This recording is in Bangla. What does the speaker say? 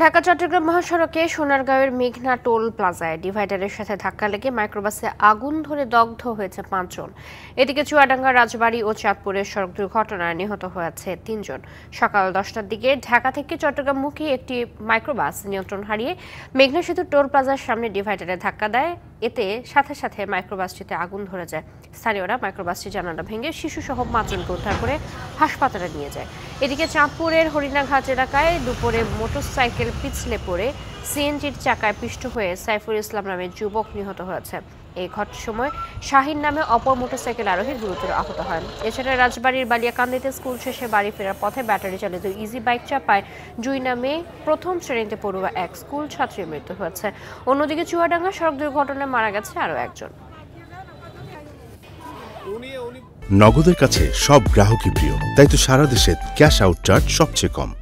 ঢাকা চট্টগ্রাম মহাসড়কে সোনারগাঁওয়ের মেঘনা টোল প্লাজায় ডিভাইডারের সাথে ধাক্কা লেগে মাইক্রোবাসে আগুন ধরে দগ্ধ হয়েছে পাঁচজন এদিকে চুয়াডাঙ্গা রাজবাড়ী ও চাঁদপুরের সড়ক দুর্ঘটনায় নিহত হয়েছে তিনজন সকাল দশটার দিকে ঢাকা থেকে চট্টগ্রামমুখী একটি মাইক্রোবাস নিয়ন্ত্রণ হারিয়ে মেঘনা সেতু টোল প্লাজার সামনে ডিভাইডারে ধাক্কা দেয় এতে সাথে সাথে মাইক্রোবাসটিতে আগুন ধরে যায় স্থানীয়রা মাইক্রোবাসটি জানালা ভেঙে শিশুসহ পাঁচজনকে উদ্ধার করে হাসপাতালে নিয়ে যায় এদিকে চাঁদপুরের হরিণাঘাট এলাকায় দুপুরে মোটরসাইকেল পিছলে পড়ে সিএনজির চাকায় পিষ্ট হয়ে সাইফুল ইসলাম নামে যুবক নিহত হয়েছে এই ঘট সময় শাহিন নামে অপর মোটরসাইকেল আরোহী গুরুতর আহত হন এছাড়া রাজবাড়ির বালিয়াকান্দিতে স্কুল শেষে বাড়ি ফেরার পথে ব্যাটারি চালিত ইজি বাইক চাপায় জুই নামে প্রথম শ্রেণীতে পড়ুয়া এক স্কুল ছাত্রীর মৃত্যু হয়েছে অন্যদিকে চুয়াডাঙ্গা সড়ক দুর্ঘটনায় মারা গেছে আরও একজন নগদের কাছে সব গ্রাহকই প্রিয় তাই তো সারা দেশে ক্যাশ আউট চার্জ সবচেয়ে কম